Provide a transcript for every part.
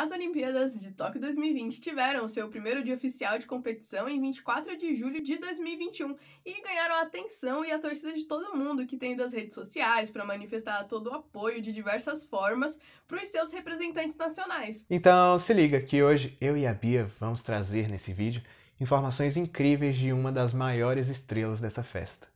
As Olimpíadas de Tóquio 2020 tiveram seu primeiro dia oficial de competição em 24 de julho de 2021 e ganharam a atenção e a torcida de todo mundo que tem das redes sociais para manifestar todo o apoio de diversas formas para os seus representantes nacionais. Então se liga que hoje eu e a Bia vamos trazer nesse vídeo informações incríveis de uma das maiores estrelas dessa festa.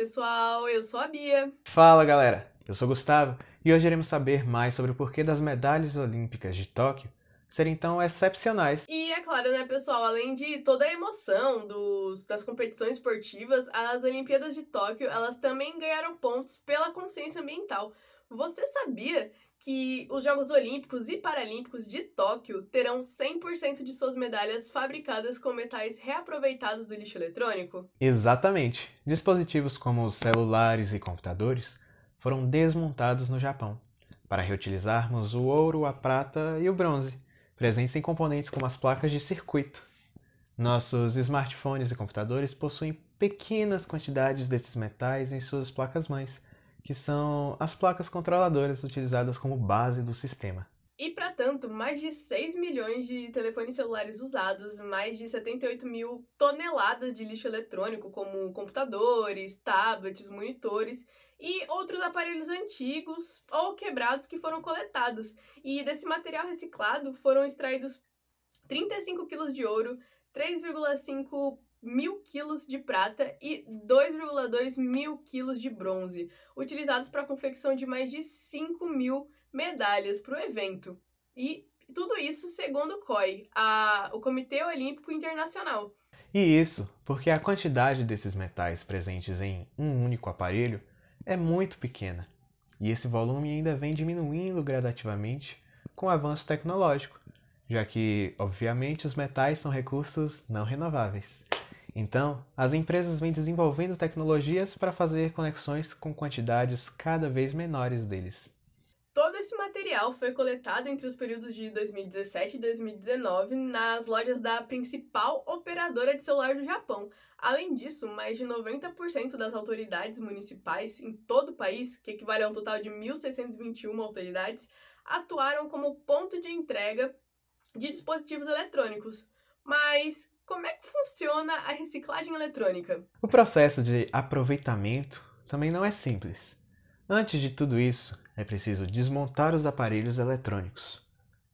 pessoal, eu sou a Bia. Fala galera, eu sou o Gustavo e hoje iremos saber mais sobre o porquê das medalhas olímpicas de Tóquio serem tão excepcionais. E é claro, né, pessoal, além de toda a emoção dos, das competições esportivas, as Olimpíadas de Tóquio, elas também ganharam pontos pela consciência ambiental. Você sabia que os Jogos Olímpicos e Paralímpicos de Tóquio terão 100% de suas medalhas fabricadas com metais reaproveitados do lixo eletrônico? Exatamente. Dispositivos como os celulares e computadores foram desmontados no Japão para reutilizarmos o ouro, a prata e o bronze, presentes em componentes como as placas de circuito. Nossos smartphones e computadores possuem pequenas quantidades desses metais em suas placas-mães que são as placas controladoras utilizadas como base do sistema. E, para tanto, mais de 6 milhões de telefones celulares usados, mais de 78 mil toneladas de lixo eletrônico, como computadores, tablets, monitores e outros aparelhos antigos ou quebrados que foram coletados. E desse material reciclado foram extraídos 35 quilos de ouro, 3,5 mil quilos de prata e 2,2 mil quilos de bronze, utilizados para a confecção de mais de 5 mil medalhas para o evento. E tudo isso segundo o COI, a, o Comitê Olímpico Internacional. E isso porque a quantidade desses metais presentes em um único aparelho é muito pequena, e esse volume ainda vem diminuindo gradativamente com o avanço tecnológico, já que, obviamente, os metais são recursos não renováveis. Então, as empresas vêm desenvolvendo tecnologias para fazer conexões com quantidades cada vez menores deles. Todo esse material foi coletado entre os períodos de 2017 e 2019 nas lojas da principal operadora de celular do Japão. Além disso, mais de 90% das autoridades municipais em todo o país, que equivale a um total de 1.621 autoridades, atuaram como ponto de entrega de dispositivos eletrônicos. Mas como é que funciona a reciclagem eletrônica? O processo de aproveitamento também não é simples. Antes de tudo isso, é preciso desmontar os aparelhos eletrônicos.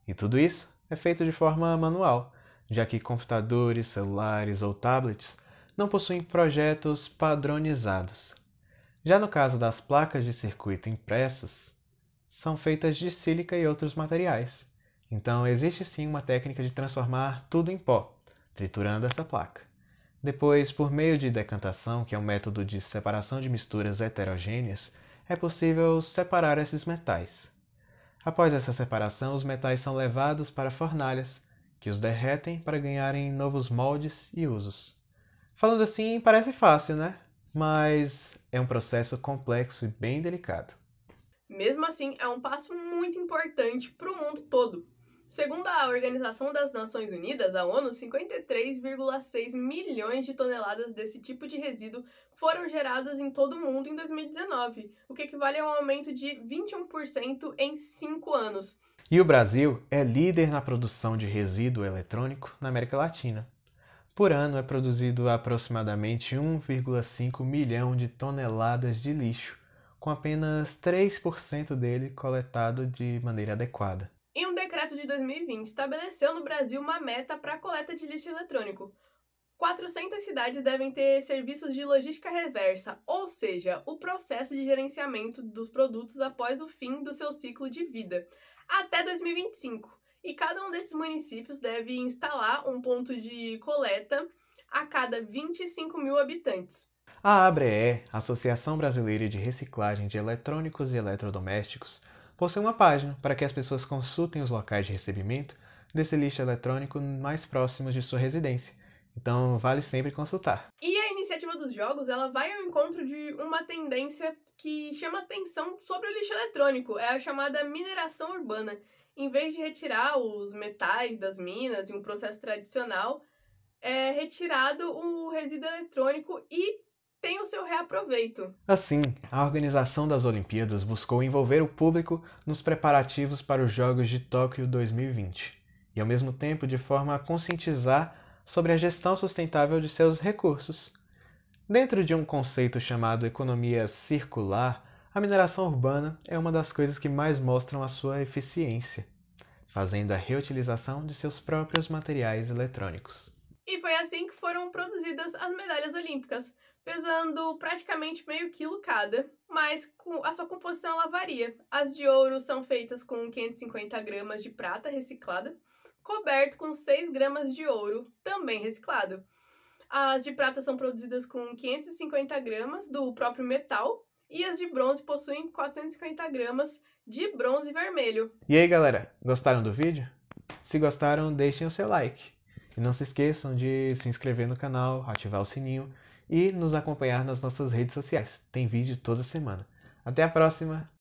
E tudo isso é feito de forma manual, já que computadores, celulares ou tablets não possuem projetos padronizados. Já no caso das placas de circuito impressas, são feitas de sílica e outros materiais. Então existe sim uma técnica de transformar tudo em pó, triturando essa placa. Depois, por meio de decantação, que é um método de separação de misturas heterogêneas, é possível separar esses metais. Após essa separação, os metais são levados para fornalhas, que os derretem para ganharem novos moldes e usos. Falando assim, parece fácil, né? Mas é um processo complexo e bem delicado. Mesmo assim, é um passo muito importante para o mundo todo, Segundo a Organização das Nações Unidas, a ONU, 53,6 milhões de toneladas desse tipo de resíduo foram geradas em todo o mundo em 2019, o que equivale a um aumento de 21% em 5 anos. E o Brasil é líder na produção de resíduo eletrônico na América Latina. Por ano é produzido aproximadamente 1,5 milhão de toneladas de lixo, com apenas 3% dele coletado de maneira adequada decreto de 2020 estabeleceu no Brasil uma meta para a coleta de lixo eletrônico. 400 cidades devem ter serviços de logística reversa, ou seja, o processo de gerenciamento dos produtos após o fim do seu ciclo de vida, até 2025. E cada um desses municípios deve instalar um ponto de coleta a cada 25 mil habitantes. A ABRE, Associação Brasileira de Reciclagem de Eletrônicos e Eletrodomésticos, possui uma página para que as pessoas consultem os locais de recebimento desse lixo eletrônico mais próximos de sua residência. Então, vale sempre consultar. E a iniciativa dos jogos, ela vai ao encontro de uma tendência que chama atenção sobre o lixo eletrônico, é a chamada mineração urbana. Em vez de retirar os metais das minas em um processo tradicional, é retirado o resíduo eletrônico e tem o seu reaproveito. Assim, a organização das Olimpíadas buscou envolver o público nos preparativos para os Jogos de Tóquio 2020 e, ao mesmo tempo, de forma a conscientizar sobre a gestão sustentável de seus recursos. Dentro de um conceito chamado economia circular, a mineração urbana é uma das coisas que mais mostram a sua eficiência, fazendo a reutilização de seus próprios materiais eletrônicos. E foi assim que foram produzidas as medalhas olímpicas, pesando praticamente meio quilo cada, mas a sua composição ela varia. As de ouro são feitas com 550 gramas de prata reciclada, coberto com 6 gramas de ouro, também reciclado. As de prata são produzidas com 550 gramas do próprio metal, e as de bronze possuem 450 gramas de bronze vermelho. E aí galera, gostaram do vídeo? Se gostaram, deixem o seu like. E não se esqueçam de se inscrever no canal, ativar o sininho e nos acompanhar nas nossas redes sociais. Tem vídeo toda semana. Até a próxima!